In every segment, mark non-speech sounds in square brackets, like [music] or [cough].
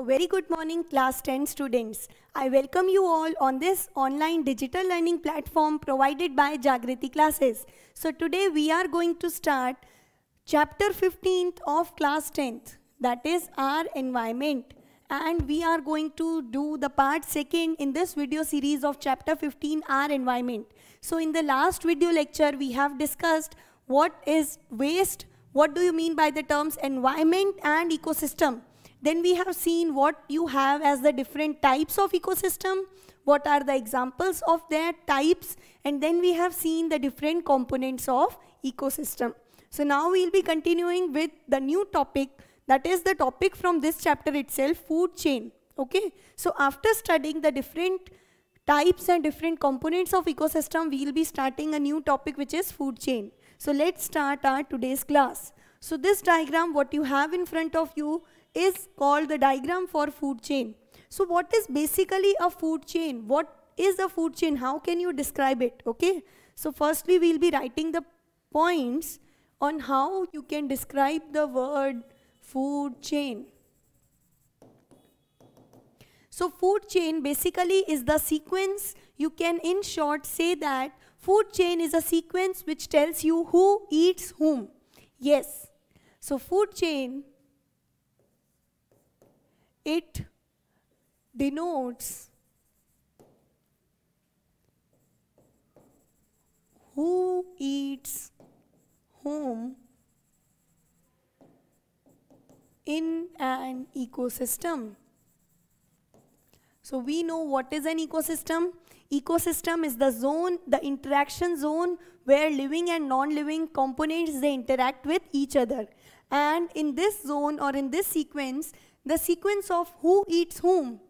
A very good morning class 10 students. I welcome you all on this online digital learning platform provided by Jagriti classes. So today we are going to start chapter 15th of class 10th that is our environment and we are going to do the part second in this video series of chapter 15 our environment. So in the last video lecture we have discussed what is waste, what do you mean by the terms environment and ecosystem. Then we have seen what you have as the different types of ecosystem, what are the examples of their types, and then we have seen the different components of ecosystem. So now we'll be continuing with the new topic, that is the topic from this chapter itself, food chain. Okay, so after studying the different types and different components of ecosystem, we'll be starting a new topic which is food chain. So let's start our today's class. So this diagram, what you have in front of you is called the diagram for food chain. So what is basically a food chain? What is a food chain? How can you describe it? Okay. So firstly, we'll be writing the points on how you can describe the word food chain. So food chain basically is the sequence. You can in short say that food chain is a sequence which tells you who eats whom. Yes. So food chain, it denotes who eats whom in an ecosystem. So we know what is an ecosystem. Ecosystem is the zone, the interaction zone where living and non-living components, they interact with each other. And in this zone or in this sequence, the sequence of who eats whom,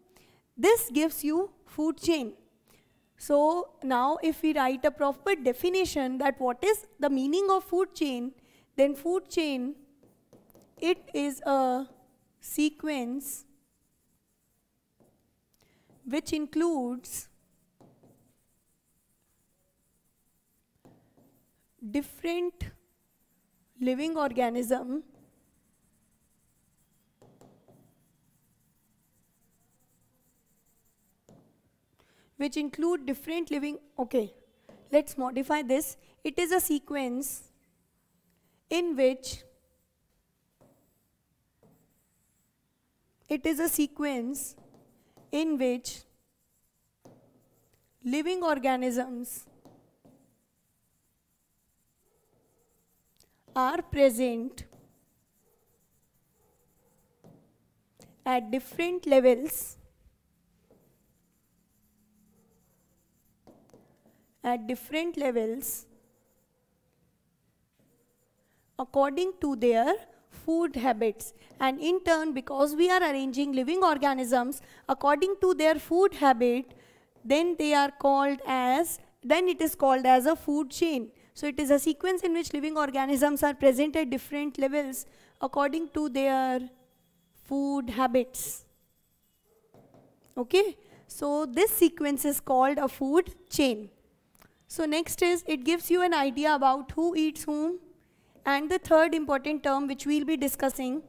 this gives you food chain. So now if we write a proper definition that what is the meaning of food chain, then food chain, it is a sequence which includes different living organism which include different living, okay, let's modify this. It is a sequence in which it is a sequence in which living organisms are present at different levels at different levels according to their food habits and in turn because we are arranging living organisms according to their food habit then they are called as then it is called as a food chain so it is a sequence in which living organisms are present at different levels according to their food habits. Okay, so this sequence is called a food chain. So next is it gives you an idea about who eats whom and the third important term which we'll be discussing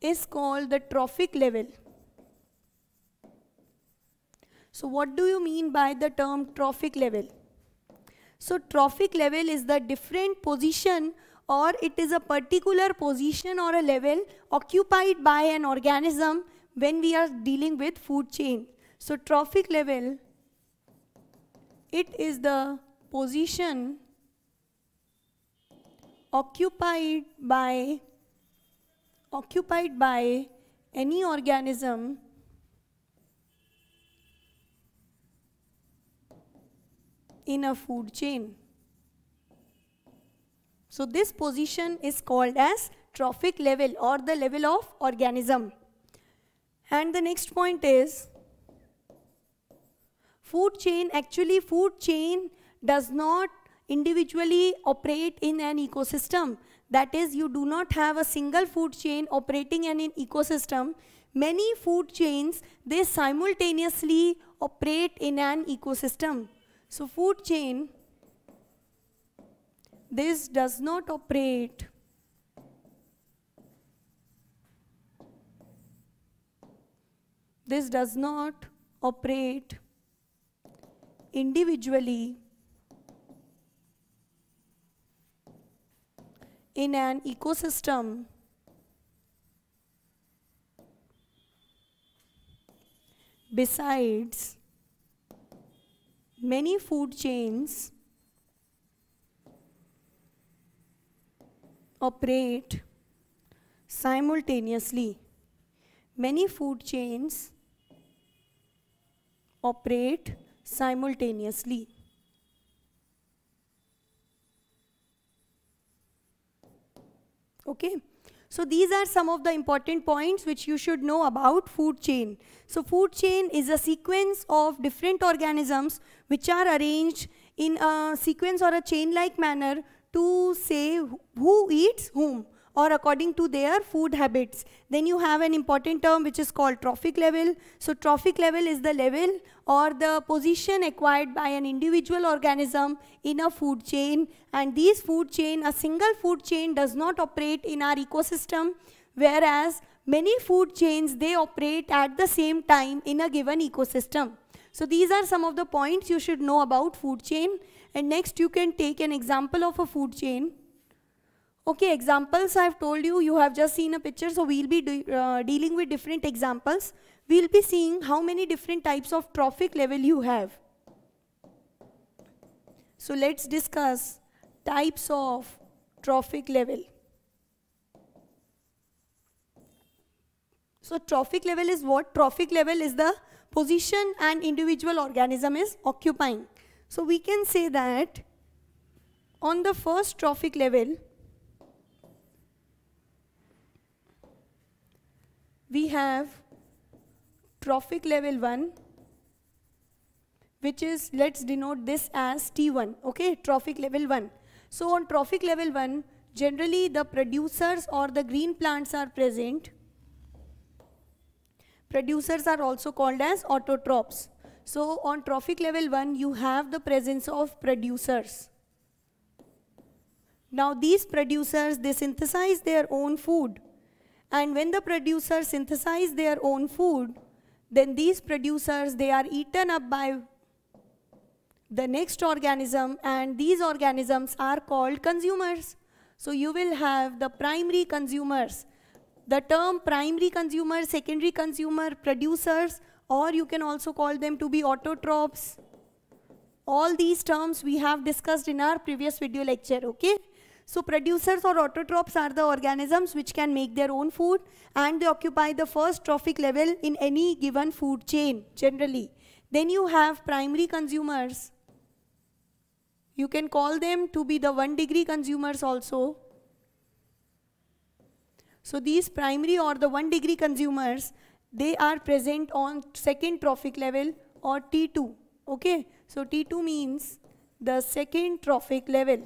is called the trophic level. So what do you mean by the term trophic level? So trophic level is the different position or it is a particular position or a level occupied by an organism when we are dealing with food chain. So trophic level, it is the position occupied by occupied by any organism in a food chain. So this position is called as trophic level or the level of organism. And the next point is food chain, actually food chain does not individually operate in an ecosystem. That is, you do not have a single food chain operating in an ecosystem. Many food chains, they simultaneously operate in an ecosystem. So food chain, this does not operate this does not operate individually in an ecosystem besides Many food chains operate simultaneously. Many food chains operate simultaneously. Okay. So these are some of the important points which you should know about food chain. So food chain is a sequence of different organisms which are arranged in a sequence or a chain-like manner to say who eats whom or according to their food habits. Then you have an important term which is called trophic level. So trophic level is the level or the position acquired by an individual organism in a food chain. And these food chain, a single food chain does not operate in our ecosystem, whereas many food chains, they operate at the same time in a given ecosystem. So these are some of the points you should know about food chain. And next you can take an example of a food chain. Okay, examples I've told you, you have just seen a picture, so we'll be de uh, dealing with different examples. We'll be seeing how many different types of trophic level you have. So let's discuss types of trophic level. So trophic level is what? Trophic level is the position an individual organism is occupying. So we can say that on the first trophic level, we have trophic level 1, which is, let's denote this as T1, okay, trophic level 1. So on trophic level 1, generally the producers or the green plants are present Producers are also called as autotrophs. So on trophic level 1, you have the presence of producers. Now these producers, they synthesize their own food. And when the producers synthesize their own food, then these producers, they are eaten up by the next organism and these organisms are called consumers. So you will have the primary consumers the term primary consumer, secondary consumer, producers, or you can also call them to be autotrophs. All these terms we have discussed in our previous video lecture, okay? So producers or autotrophs are the organisms which can make their own food and they occupy the first trophic level in any given food chain generally. Then you have primary consumers. You can call them to be the one degree consumers also. So these primary or the 1 degree consumers, they are present on second trophic level or T2. Okay, so T2 means the second trophic level.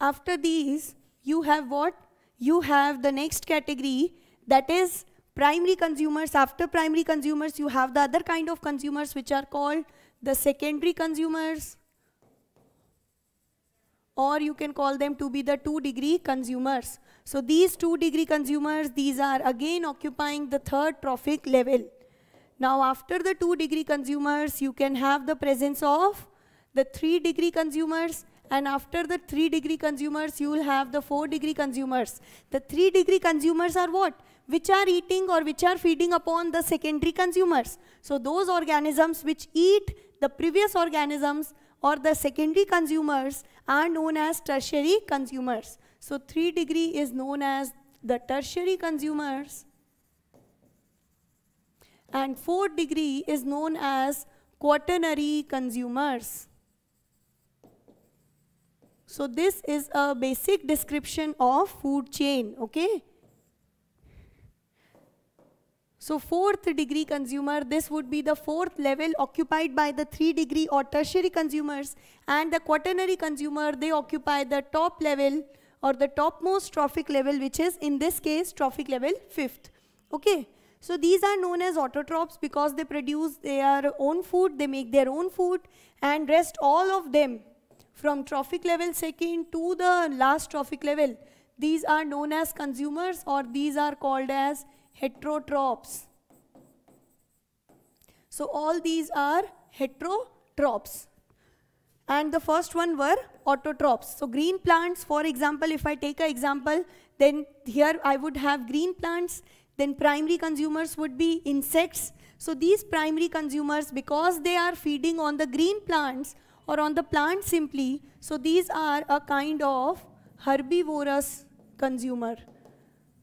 After these, you have what? You have the next category that is primary consumers. After primary consumers, you have the other kind of consumers which are called the secondary consumers or you can call them to be the two degree consumers. So these two degree consumers, these are again occupying the third trophic level. Now after the two degree consumers, you can have the presence of the three degree consumers and after the 3 degree consumers you will have the 4 degree consumers. The 3 degree consumers are what? Which are eating or which are feeding upon the secondary consumers. So those organisms which eat the previous organisms or the secondary consumers are known as tertiary consumers. So 3 degree is known as the tertiary consumers and 4 degree is known as quaternary consumers. So this is a basic description of food chain, okay? So fourth degree consumer, this would be the fourth level occupied by the three degree or tertiary consumers and the quaternary consumer, they occupy the top level or the topmost trophic level which is in this case trophic level fifth. Okay. So these are known as autotrophs because they produce their own food, they make their own food and rest all of them from trophic level second to the last trophic level. These are known as consumers or these are called as Heterotrops. So all these are heterotrops, And the first one were autotrops. So green plants, for example, if I take an example, then here I would have green plants, then primary consumers would be insects. So these primary consumers, because they are feeding on the green plants or on the plant simply, so these are a kind of herbivorous consumer.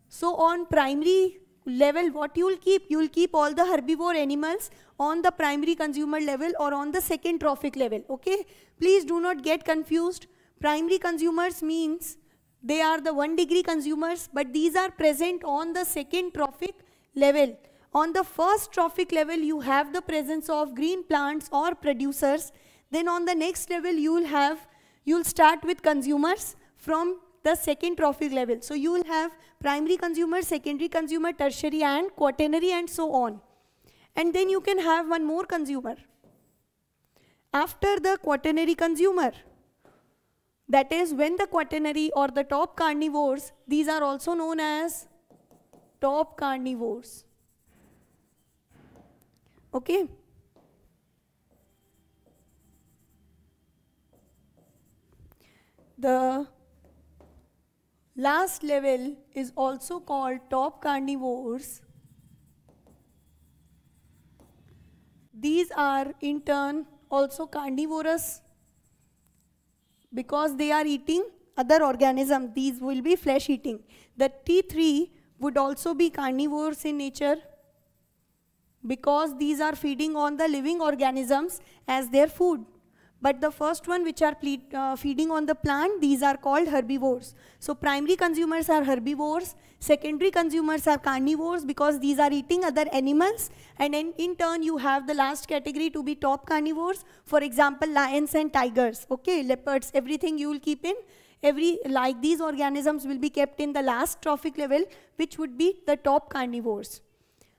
So on primary level what you will keep you will keep all the herbivore animals on the primary consumer level or on the second trophic level okay please do not get confused primary consumers means they are the one degree consumers but these are present on the second trophic level on the first trophic level you have the presence of green plants or producers then on the next level you will have you will start with consumers from the second trophic level so you will have primary consumer, secondary consumer, tertiary and quaternary and so on. And then you can have one more consumer. After the quaternary consumer, that is when the quaternary or the top carnivores, these are also known as top carnivores. Okay. The Last level is also called top carnivores. These are in turn also carnivorous because they are eating other organisms. These will be flesh eating. The T3 would also be carnivores in nature because these are feeding on the living organisms as their food. But the first one which are uh, feeding on the plant, these are called herbivores. So primary consumers are herbivores, secondary consumers are carnivores because these are eating other animals. And in, in turn, you have the last category to be top carnivores. For example, lions and tigers, okay, leopards, everything you will keep in every like these organisms will be kept in the last trophic level which would be the top carnivores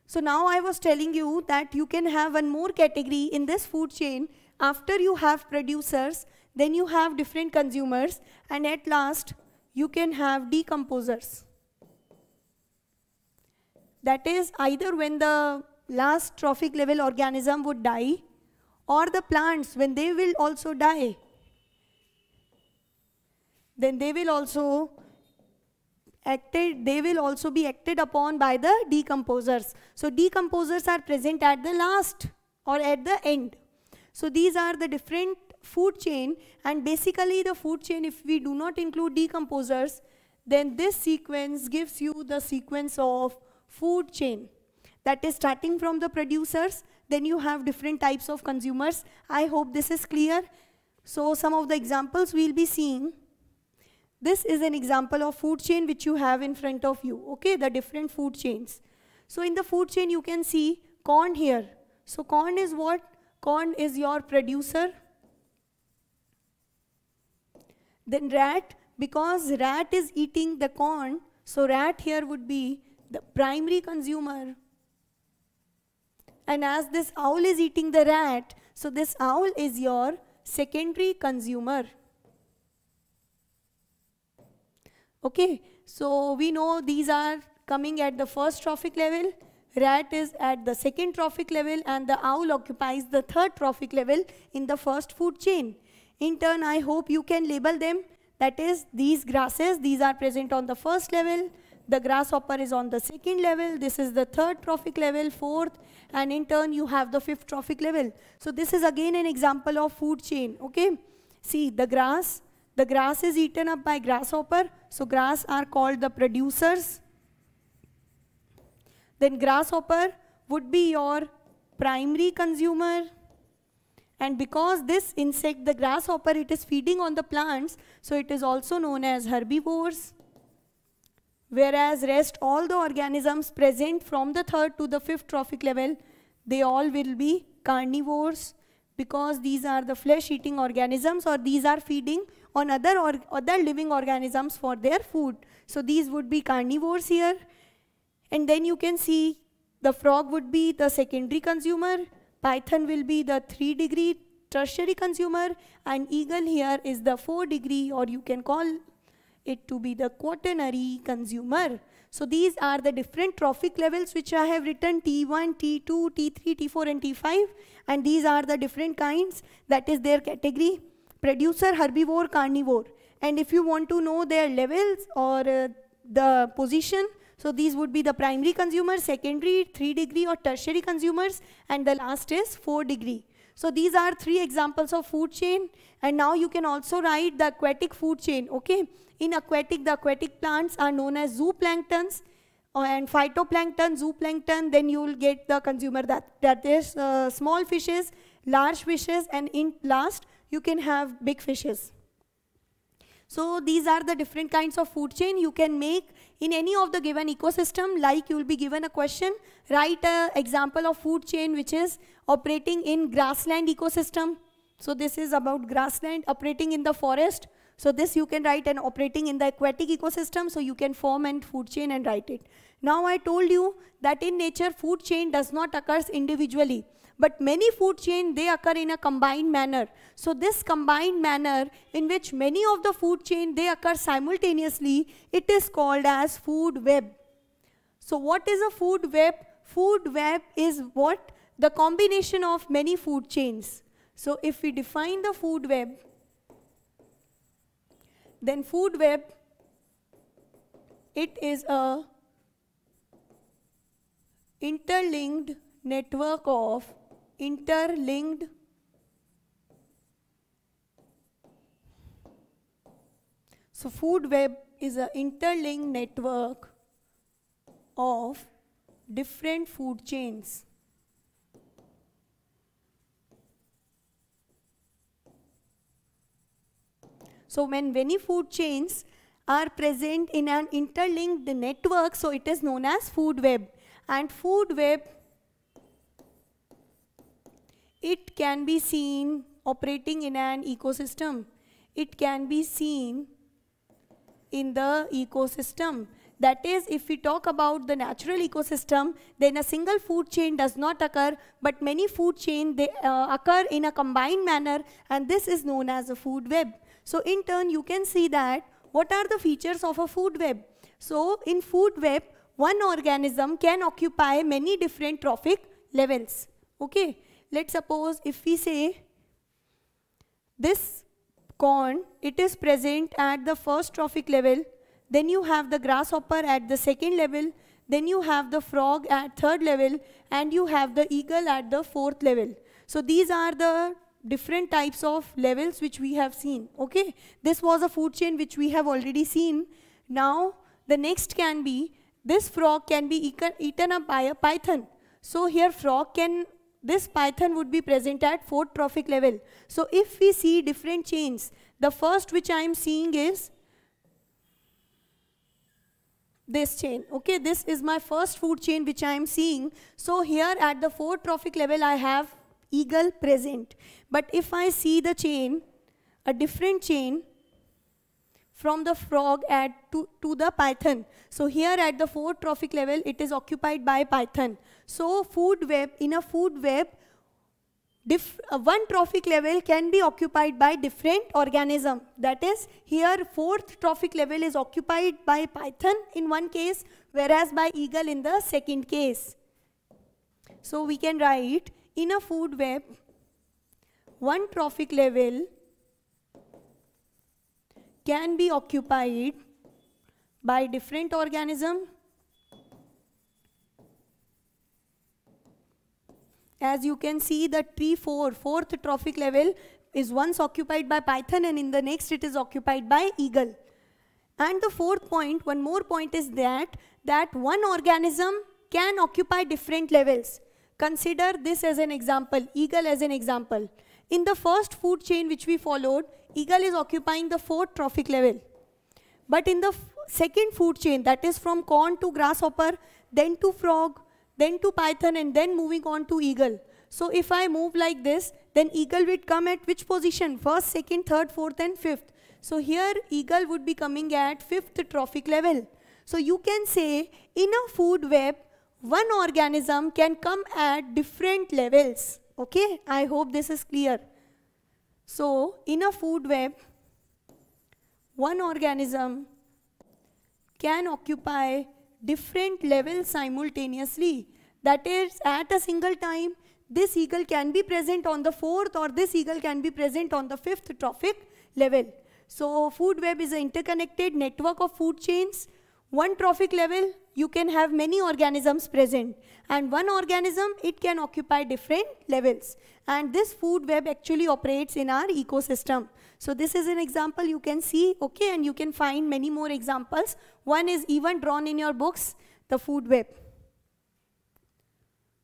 so now i was telling you that you can have one more category in this food chain after you have producers, then you have different consumers, and at last, you can have decomposers. That is either when the last trophic level organism would die, or the plants when they will also die. Then they will also acted, they will also be acted upon by the decomposers. So decomposers are present at the last or at the end. So these are the different food chain and basically the food chain if we do not include decomposers then this sequence gives you the sequence of food chain that is starting from the producers then you have different types of consumers. I hope this is clear. So some of the examples we'll be seeing. This is an example of food chain which you have in front of you, okay, the different food chains. So in the food chain you can see corn here. So corn is what? Corn is your producer. Then rat, because rat is eating the corn, so rat here would be the primary consumer. And as this owl is eating the rat, so this owl is your secondary consumer. Okay, so we know these are coming at the first trophic level Rat is at the second trophic level and the owl occupies the third trophic level in the first food chain. In turn, I hope you can label them. That is, these grasses, these are present on the first level. The grasshopper is on the second level. This is the third trophic level, fourth. And in turn, you have the fifth trophic level. So this is again an example of food chain, okay? See, the grass, the grass is eaten up by grasshopper. So grass are called the producers then grasshopper would be your primary consumer. And because this insect, the grasshopper, it is feeding on the plants, so it is also known as herbivores. Whereas rest all the organisms present from the third to the fifth trophic level, they all will be carnivores because these are the flesh-eating organisms or these are feeding on other, or, other living organisms for their food. So these would be carnivores here and then you can see the frog would be the secondary consumer, python will be the 3 degree tertiary consumer, and eagle here is the 4 degree or you can call it to be the quaternary consumer. So these are the different trophic levels which I have written T1, T2, T3, T4 and T5 and these are the different kinds that is their category. Producer, herbivore, carnivore and if you want to know their levels or uh, the position so these would be the primary consumers, secondary, 3 degree or tertiary consumers and the last is 4 degree. So these are three examples of food chain and now you can also write the aquatic food chain, okay? In aquatic, the aquatic plants are known as zooplanktons uh, and phytoplankton, zooplankton, then you will get the consumer that, that is uh, small fishes, large fishes and in last you can have big fishes. So these are the different kinds of food chain you can make in any of the given ecosystem like you will be given a question, write an example of food chain which is operating in grassland ecosystem. So this is about grassland operating in the forest. So this you can write and operating in the aquatic ecosystem so you can form and food chain and write it. Now I told you that in nature food chain does not occurs individually. But many food chain, they occur in a combined manner. So this combined manner in which many of the food chain, they occur simultaneously, it is called as food web. So what is a food web? Food web is what? The combination of many food chains. So if we define the food web, then food web, it is a interlinked network of interlinked so food web is an interlinked network of different food chains so when many food chains are present in an interlinked network so it is known as food web and food web it can be seen operating in an ecosystem. It can be seen in the ecosystem. That is, if we talk about the natural ecosystem, then a single food chain does not occur, but many food chains they uh, occur in a combined manner, and this is known as a food web. So in turn, you can see that what are the features of a food web? So in food web, one organism can occupy many different trophic levels. Okay, Let's suppose if we say this corn, it is present at the first trophic level, then you have the grasshopper at the second level, then you have the frog at third level, and you have the eagle at the fourth level. So these are the different types of levels which we have seen, okay? This was a food chain which we have already seen. Now, the next can be, this frog can be eaten up by a python. So here frog can this python would be present at fourth trophic level. So if we see different chains, the first which I am seeing is this chain. Okay, this is my first food chain which I am seeing. So here at the fourth trophic level, I have eagle present. But if I see the chain, a different chain, from the frog at to, to the python. So here at the fourth trophic level, it is occupied by python. So food web, in a food web, uh, one trophic level can be occupied by different organism. That is, here fourth trophic level is occupied by python in one case, whereas by eagle in the second case. So we can write, in a food web, one trophic level can be occupied by different organism As you can see, the tree 4, fourth trophic level is once occupied by python and in the next it is occupied by eagle. And the fourth point, one more point is that, that one organism can occupy different levels. Consider this as an example, eagle as an example. In the first food chain which we followed, eagle is occupying the fourth trophic level. But in the second food chain, that is from corn to grasshopper, then to frog, then to python and then moving on to eagle. So if I move like this, then eagle would come at which position? First, second, third, fourth and fifth. So here eagle would be coming at fifth trophic level. So you can say in a food web, one organism can come at different levels. Okay, I hope this is clear. So in a food web, one organism can occupy different levels simultaneously. That is, at a single time, this eagle can be present on the fourth or this eagle can be present on the fifth trophic level. So food web is an interconnected network of food chains. One trophic level, you can have many organisms present. And one organism, it can occupy different levels. And this food web actually operates in our ecosystem. So this is an example you can see, okay, and you can find many more examples. One is even drawn in your books, the food web.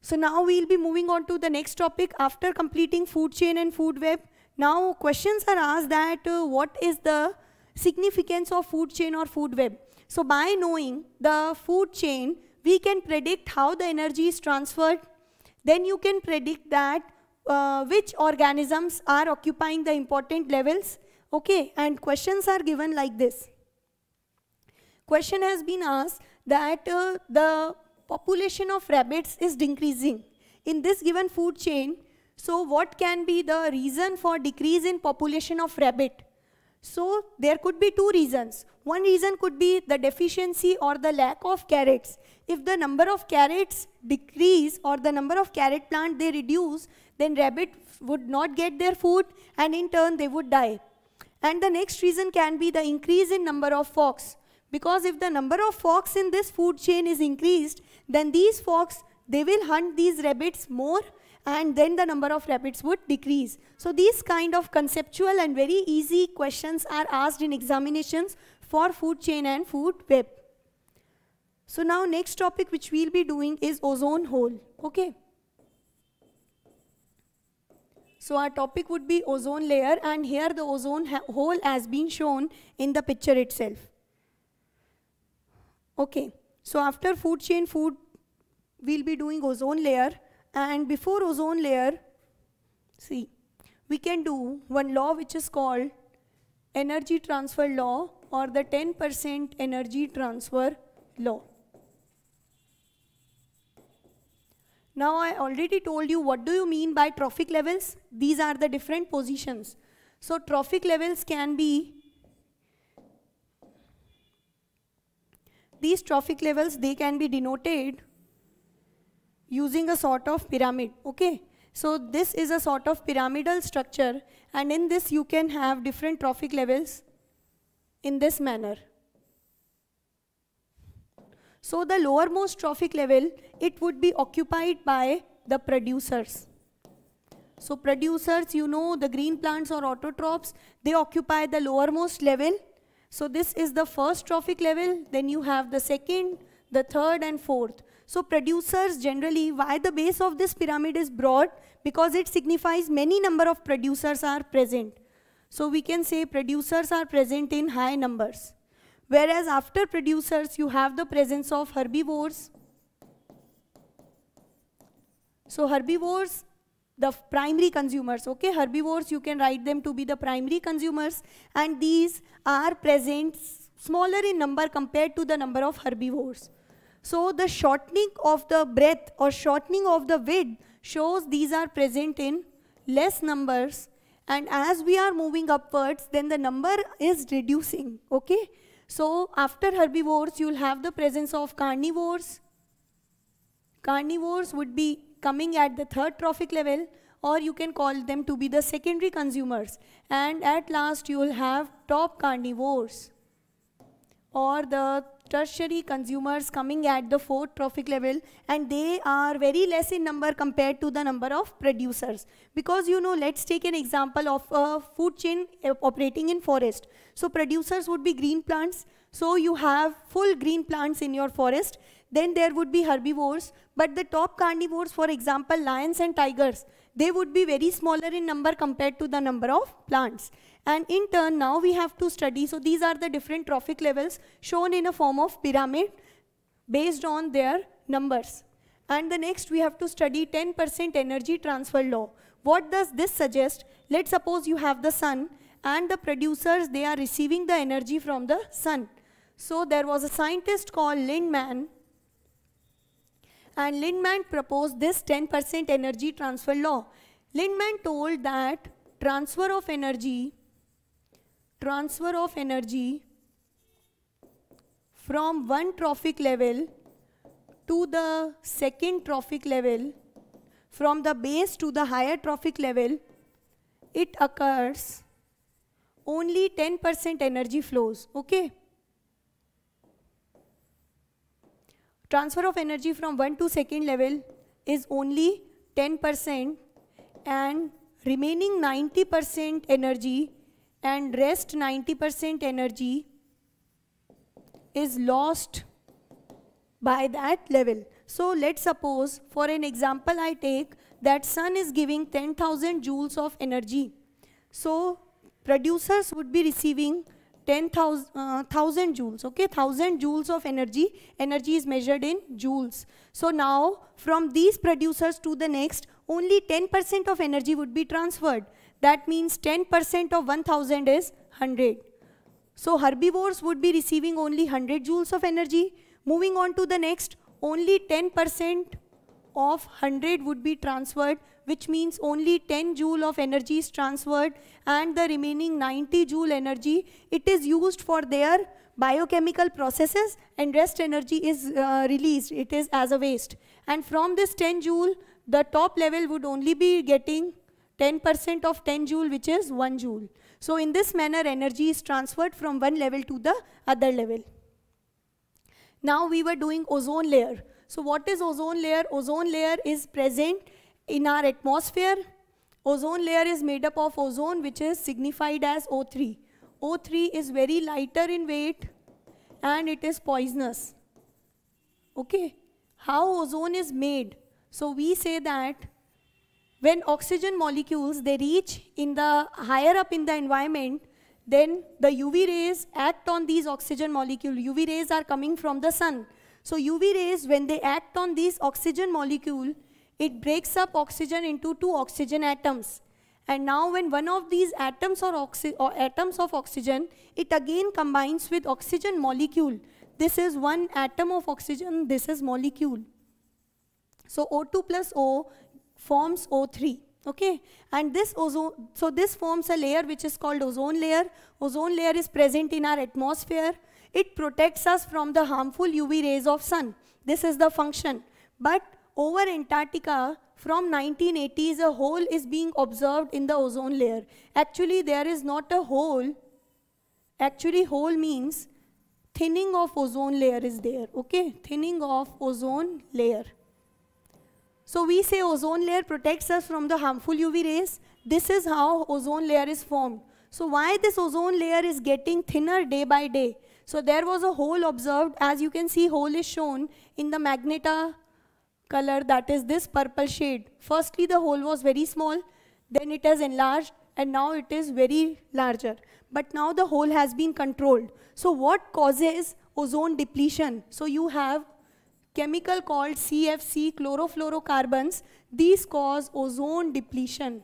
So now we'll be moving on to the next topic after completing food chain and food web. Now questions are asked that uh, what is the significance of food chain or food web? So by knowing the food chain, we can predict how the energy is transferred. Then you can predict that uh, which organisms are occupying the important levels. Okay, and questions are given like this. Question has been asked that uh, the population of rabbits is decreasing in this given food chain. So what can be the reason for decrease in population of rabbit? So there could be two reasons. One reason could be the deficiency or the lack of carrots. If the number of carrots decrease or the number of carrot plant they reduce, then rabbit would not get their food and in turn they would die. And the next reason can be the increase in number of fox. Because if the number of fox in this food chain is increased, then these fox, they will hunt these rabbits more and then the number of rabbits would decrease. So these kind of conceptual and very easy questions are asked in examinations for food chain and food web. So now next topic which we'll be doing is ozone hole. Okay. So our topic would be ozone layer and here the ozone hole has been shown in the picture itself. Okay, so after food chain food, we'll be doing ozone layer and before ozone layer, see, we can do one law which is called energy transfer law or the 10% energy transfer law. Now I already told you what do you mean by trophic levels. These are the different positions. So trophic levels can be, these trophic levels they can be denoted using a sort of pyramid, okay. So this is a sort of pyramidal structure and in this you can have different trophic levels in this manner. So the lowermost trophic level, it would be occupied by the producers. So producers, you know, the green plants or autotrophs, they occupy the lowermost level. So this is the first trophic level, then you have the second, the third and fourth. So producers generally, why the base of this pyramid is broad? Because it signifies many number of producers are present. So we can say producers are present in high numbers. Whereas after producers, you have the presence of herbivores. So herbivores, the primary consumers, okay? Herbivores, you can write them to be the primary consumers. And these are present smaller in number compared to the number of herbivores. So the shortening of the breadth or shortening of the width shows these are present in less numbers and as we are moving upwards then the number is reducing okay so after herbivores, you'll have the presence of carnivores. Carnivores would be coming at the third trophic level or you can call them to be the secondary consumers. And at last, you'll have top carnivores or the tertiary consumers coming at the fourth trophic level and they are very less in number compared to the number of producers. Because you know, let's take an example of a food chain eh, operating in forest. So producers would be green plants. So you have full green plants in your forest. Then there would be herbivores. But the top carnivores, for example, lions and tigers, they would be very smaller in number compared to the number of plants. And in turn, now we have to study. So these are the different trophic levels shown in a form of pyramid based on their numbers. And the next, we have to study 10% energy transfer law. What does this suggest? Let's suppose you have the sun and the producers, they are receiving the energy from the sun. So there was a scientist called Lindman and Lindman proposed this 10% energy transfer law. Lindman told that transfer of energy transfer of energy from one trophic level to the second trophic level, from the base to the higher trophic level, it occurs only 10% energy flows, okay? Transfer of energy from 1 to second level is only 10% and remaining 90% energy and rest 90% energy is lost by that level. So let's suppose, for an example I take, that sun is giving 10,000 joules of energy. So producers would be receiving 10,000 uh, joules, okay, 1,000 joules of energy. Energy is measured in joules. So now, from these producers to the next, only 10% of energy would be transferred. That means 10% of 1000 is 100. So herbivores would be receiving only 100 joules of energy. Moving on to the next, only 10% of 100 would be transferred which means only 10 joule of energy is transferred and the remaining 90 joule energy it is used for their biochemical processes and rest energy is uh, released it is as a waste and from this 10 joule the top level would only be getting 10% of 10 joule which is 1 joule. So in this manner energy is transferred from one level to the other level. Now we were doing ozone layer. So what is ozone layer? Ozone layer is present in our atmosphere. Ozone layer is made up of ozone which is signified as O3. O3 is very lighter in weight and it is poisonous. Okay. How ozone is made? So we say that when oxygen molecules, they reach in the higher up in the environment, then the UV rays act on these oxygen molecules. UV rays are coming from the sun. So UV rays, when they act on these oxygen molecule, it breaks up oxygen into two oxygen atoms. And now when one of these atoms or, or atoms of oxygen, it again combines with oxygen molecule. This is one atom of oxygen, this is molecule. So O2 plus O forms O3 okay and this ozone so this forms a layer which is called ozone layer ozone layer is present in our atmosphere it protects us from the harmful uv rays of sun this is the function but over antarctica from 1980s a hole is being observed in the ozone layer actually there is not a hole actually hole means thinning of ozone layer is there okay thinning of ozone layer so we say ozone layer protects us from the harmful UV rays. This is how ozone layer is formed. So why this ozone layer is getting thinner day by day? So there was a hole observed, as you can see hole is shown in the magneta color that is this purple shade. Firstly the hole was very small, then it has enlarged and now it is very larger. But now the hole has been controlled. So what causes ozone depletion? So you have chemical called CFC, chlorofluorocarbons. These cause ozone depletion.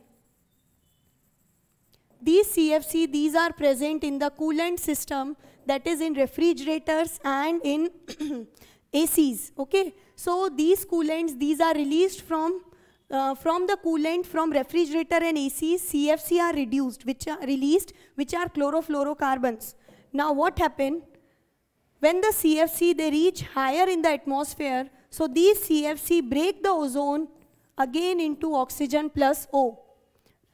These CFC, these are present in the coolant system that is in refrigerators and in ACs, [clears throat] okay? So these coolants, these are released from, uh, from the coolant from refrigerator and ACs, CFC are reduced, which are released, which are chlorofluorocarbons. Now what happened? When the CFC, they reach higher in the atmosphere, so these CFC break the ozone again into oxygen plus O.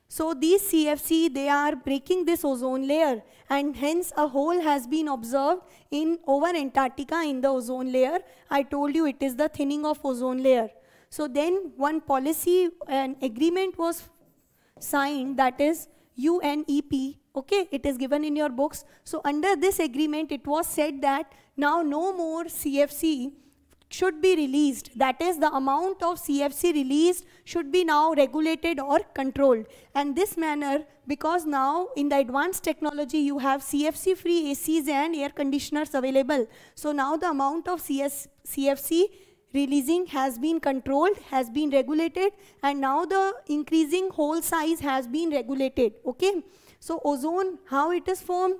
So these CFC, they are breaking this ozone layer and hence a hole has been observed in over Antarctica in the ozone layer. I told you it is the thinning of ozone layer. So then one policy, an agreement was signed that is UNEP. Okay, it is given in your books. So under this agreement, it was said that now no more CFC should be released. That is the amount of CFC released should be now regulated or controlled. And this manner, because now in the advanced technology, you have CFC free ACs and air conditioners available. So now the amount of CS CFC releasing has been controlled, has been regulated, and now the increasing hole size has been regulated, okay? So ozone, how it is formed,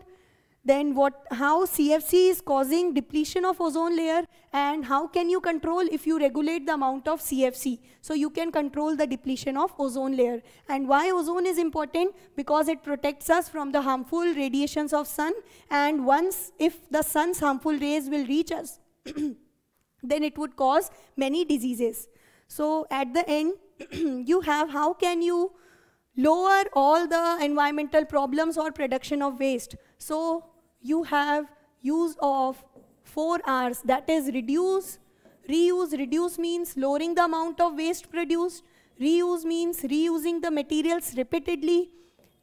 then what, how CFC is causing depletion of ozone layer, and how can you control if you regulate the amount of CFC. So you can control the depletion of ozone layer. And why ozone is important? Because it protects us from the harmful radiations of sun, and once, if the sun's harmful rays will reach us, [clears throat] then it would cause many diseases. So at the end, [clears throat] you have how can you lower all the environmental problems or production of waste. So you have use of four R's, that is reduce, reuse, reduce means lowering the amount of waste produced, reuse means reusing the materials repeatedly,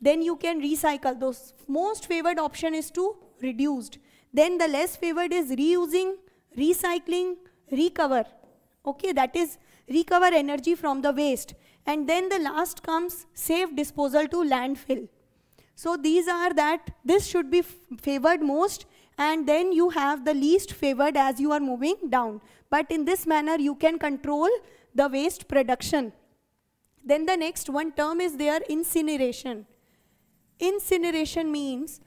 then you can recycle. Those most favored option is to reduced. Then the less favored is reusing, recycling, recover okay that is recover energy from the waste and then the last comes safe disposal to landfill so these are that this should be favored most and then you have the least favored as you are moving down but in this manner you can control the waste production then the next one term is there incineration incineration means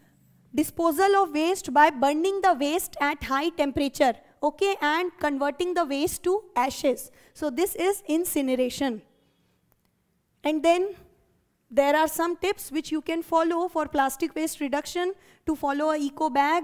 disposal of waste by burning the waste at high temperature okay, and converting the waste to ashes. So this is incineration. And then there are some tips which you can follow for plastic waste reduction, to follow a eco bag,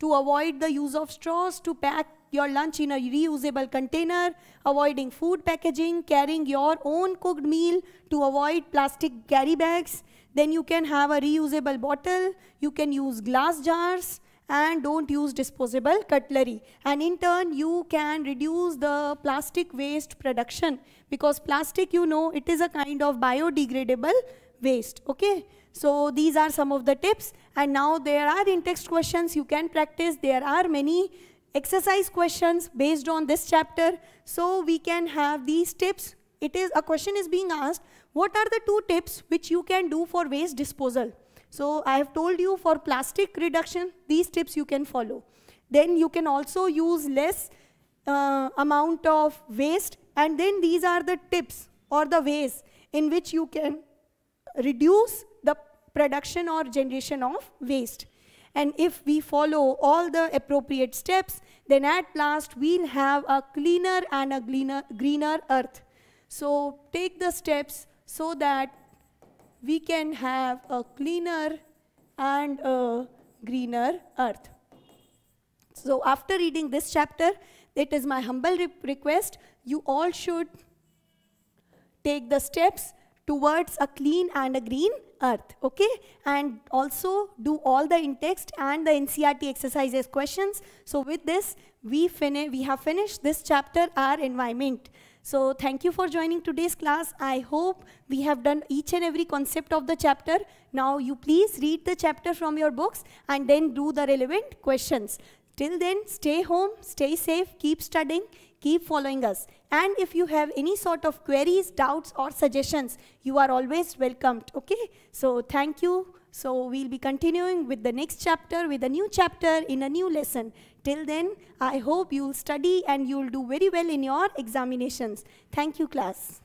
to avoid the use of straws, to pack your lunch in a reusable container, avoiding food packaging, carrying your own cooked meal to avoid plastic carry bags. Then you can have a reusable bottle, you can use glass jars, and don't use disposable cutlery. And in turn, you can reduce the plastic waste production because plastic, you know, it is a kind of biodegradable waste, okay? So these are some of the tips. And now there are in-text questions you can practice. There are many exercise questions based on this chapter. So we can have these tips. It is, a question is being asked, what are the two tips which you can do for waste disposal? So I have told you for plastic reduction, these tips you can follow. Then you can also use less uh, amount of waste and then these are the tips or the ways in which you can reduce the production or generation of waste. And if we follow all the appropriate steps, then at last we'll have a cleaner and a greener, greener earth. So take the steps so that we can have a cleaner and a greener earth. So after reading this chapter, it is my humble re request, you all should take the steps towards a clean and a green earth, okay? And also do all the in-text and the NCRT exercises questions. So with this, we, we have finished this chapter, our environment. So thank you for joining today's class. I hope we have done each and every concept of the chapter. Now you please read the chapter from your books and then do the relevant questions. Till then, stay home, stay safe, keep studying, keep following us. And if you have any sort of queries, doubts or suggestions, you are always welcomed, okay? So thank you. So we'll be continuing with the next chapter, with a new chapter in a new lesson. Till then, I hope you'll study and you'll do very well in your examinations. Thank you, class.